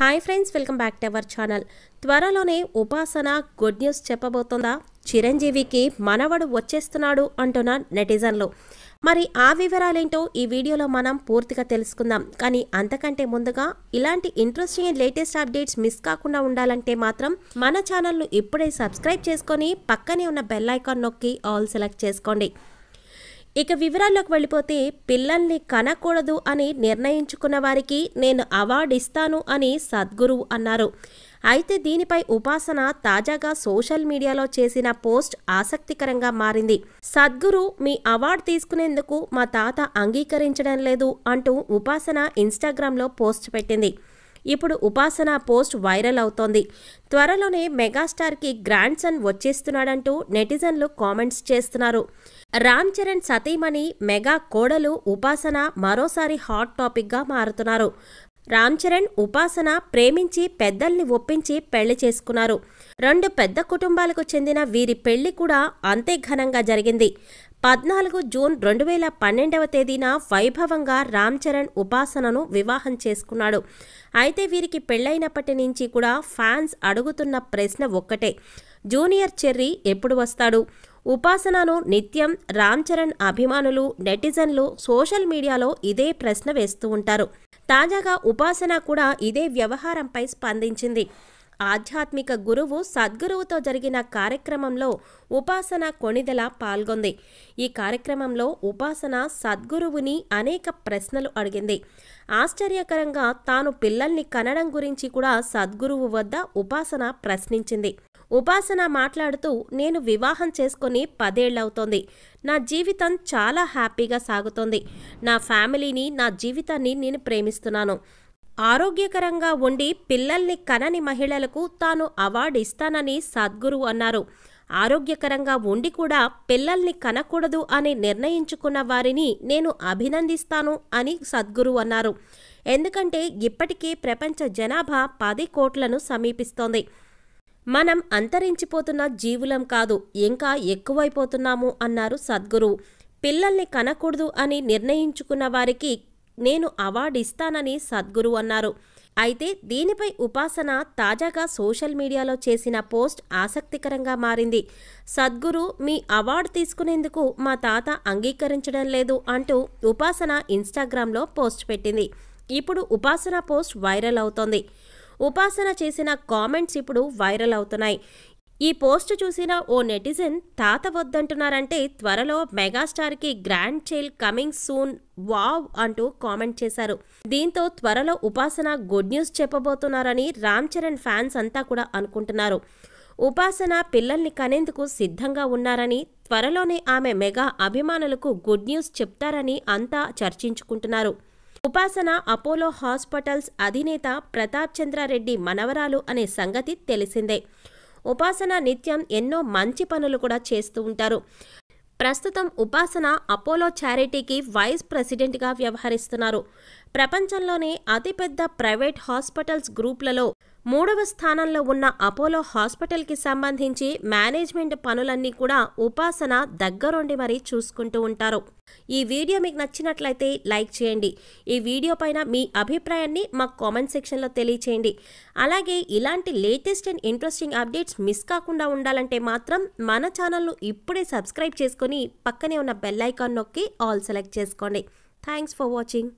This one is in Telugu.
hi friends welcome back to our channel త్వరలోనే ఉపాసన గుడ్ న్యూస్ చెప్పబోతుందా చిరంజీవికి మనవడు వచ్చేస్తున్నాడు అంటున్న నెటిజన్లు మరి ఆ వివరాలేంటో ఈ వీడియోలో మనం పూర్తిగా తెలుసుకుందాం కానీ అంతకంటే ముందుగా ఇలాంటి ఇంట్రెస్టింగ్ లేటెస్ట్ అప్డేట్స్ మిస్ కాకుండా ఉండాలంటే మాత్రం మన ఛానల్ను ఇప్పుడే సబ్స్క్రైబ్ చేసుకొని పక్కనే ఉన్న బెల్ ఐకాన్ నొక్కి ఆల్ సెలెక్ట్ చేసుకోండి ఇక వివరాల్లోకి వెళ్ళిపోతే పిల్లల్ని కనకూడదు అని నిర్ణయించుకున్న వారికి నేను అవార్డు ఇస్తాను అని సద్గురువు అన్నారు అయితే దీనిపై ఉపాసన తాజాగా సోషల్ మీడియాలో చేసిన పోస్ట్ ఆసక్తికరంగా మారింది సద్గురు మీ అవార్డు తీసుకునేందుకు మా తాత అంగీకరించడం లేదు అంటూ ఉపాసన ఇన్స్టాగ్రామ్లో పోస్ట్ పెట్టింది ఇప్పుడు ఉపాసన పోస్ట్ వైరల్ అవుతోంది త్వరలోనే మెగాస్టార్కి గ్రాండ్ సన్ వచ్చేస్తున్నాడంటూ నెటిజన్లు కామెంట్స్ చేస్తున్నారు రామ్ చరణ్ సతీమణి మెగా కోడలు ఉపాసన మరోసారి హాట్ టాపిక్గా మారుతున్నారు రామ్ చరణ్ ఉపాసన ప్రేమించి పెద్దల్ని ఒప్పించి పెళ్లి చేసుకున్నారు రెండు పెద్ద కుటుంబాలకు చెందిన వీరి పెళ్లి కూడా అంతే ఘనంగా జరిగింది పద్నాలుగు జూన్ రెండు వేల పన్నెండవ తేదీన వైభవంగా రామ్ చరణ్ ఉపాసనను వివాహం చేసుకున్నాడు అయితే వీరికి పెళ్లైనప్పటి నుంచి కూడా ఫ్యాన్స్ అడుగుతున్న ప్రశ్న ఒక్కటే జూనియర్ చెర్రీ ఎప్పుడు వస్తాడు ఉపాసనను నిత్యం రామ్ చరణ్ అభిమానులు నెటిజన్లు సోషల్ మీడియాలో ఇదే ప్రశ్న వేస్తూ ఉంటారు తాజాగా ఉపాసన కూడా ఇదే వ్యవహారంపై స్పందించింది ఆధ్యాత్మిక గురువు సద్గురువుతో జరిగిన కార్యక్రమంలో ఉపాసన కొణిదల పాల్గొంది ఈ కార్యక్రమంలో ఉపాసన సద్గురువుని అనేక ప్రశ్నలు అడిగింది ఆశ్చర్యకరంగా తాను పిల్లల్ని కనడం గురించి కూడా సద్గురువు వద్ద ఉపాసన ప్రశ్నించింది ఉపాసన మాట్లాడుతూ నేను వివాహం చేసుకుని పదేళ్లవుతోంది నా జీవితం చాలా హ్యాపీగా సాగుతోంది నా ఫ్యామిలీని నా జీవితాన్ని నేను ప్రేమిస్తున్నాను ఆరోగ్యకరంగా ఉండి పిల్లల్ని కనని మహిళలకు తాను అవార్డు ఇస్తానని సద్గురు అన్నారు ఆరోగ్యకరంగా ఉండి కూడా పిల్లల్ని కనకూడదు అని నిర్ణయించుకున్న వారిని నేను అభినందిస్తాను అని సద్గురు అన్నారు ఎందుకంటే ఇప్పటికీ ప్రపంచ జనాభా పది కోట్లను సమీపిస్తోంది మనం అంతరించిపోతున్న జీవులం కాదు ఇంకా ఎక్కువైపోతున్నాము అన్నారు సద్గురు పిల్లల్ని కనకూడదు అని నిర్ణయించుకున్న వారికి నేను అవార్డు ఇస్తానని సద్గురు అన్నారు అయితే దీనిపై ఉపాసన తాజాగా సోషల్ మీడియాలో చేసిన పోస్ట్ ఆసక్తికరంగా మారింది సద్గురు మీ అవార్డు తీసుకునేందుకు మా తాత అంగీకరించడం లేదు అంటూ ఉపాసన ఇన్స్టాగ్రామ్లో పోస్ట్ పెట్టింది ఇప్పుడు ఉపాసన పోస్ట్ వైరల్ అవుతోంది ఉపాసన చేసిన కామెంట్స్ ఇప్పుడు వైరల్ అవుతున్నాయి ఈ పోస్ట్ చూసిన ఓ నెటిజన్ తాత వద్దంటున్నారంటే త్వరలో మెగాస్టార్కి grand child coming soon wow అంటూ కామెంట్ చేశారు దీంతో త్వరలో ఉపాసన గుడ్ న్యూస్ చెప్పబోతున్నారని రామ్ చరణ్ ఫ్యాన్స్ అంతా కూడా అనుకుంటున్నారు ఉపాసన పిల్లల్ని కనేందుకు సిద్ధంగా ఉన్నారని త్వరలోనే ఆమె మెగా అభిమానులకు గుడ్ న్యూస్ చెప్తారని అంతా చర్చించుకుంటున్నారు ఉపాసన అపోలో హాస్పిటల్స్ అధినేత ప్రతాప్ చంద్రారెడ్డి మనవరాలు అనే సంగతి తెలిసిందే ఉపాసన నిత్యం ఎన్నో మంచి పనులు కూడా చేస్తూ ఉంటారు ప్రస్తుతం ఉపాసన అపోలో ఛారిటీకి వైస్ ప్రెసిడెంట్గా వ్యవహరిస్తున్నారు ప్రపంచంలోనే అతిపెద్ద ప్రైవేట్ హాస్పిటల్స్ గ్రూప్లలో మూడవ స్థానంలో ఉన్న అపోలో హాస్పిటల్కి సంబంధించి మేనేజ్మెంట్ పనులన్నీ కూడా ఉపాసన దగ్గరుండి మరీ చూసుకుంటూ ఉంటారు ఈ వీడియో మీకు నచ్చినట్లయితే లైక్ చేయండి ఈ వీడియో పైన మీ అభిప్రాయాన్ని మా కామెంట్ సెక్షన్లో తెలియచేయండి అలాగే ఇలాంటి latest and interesting updates miss కాకుండా ఉండాలంటే మాత్రం మన ఛానల్ను ఇప్పుడే సబ్స్క్రైబ్ చేసుకొని పక్కనే ఉన్న బెల్లైకాన్ నొక్కి ఆల్ సెలెక్ట్ చేసుకోండి థ్యాంక్స్ ఫర్ వాచింగ్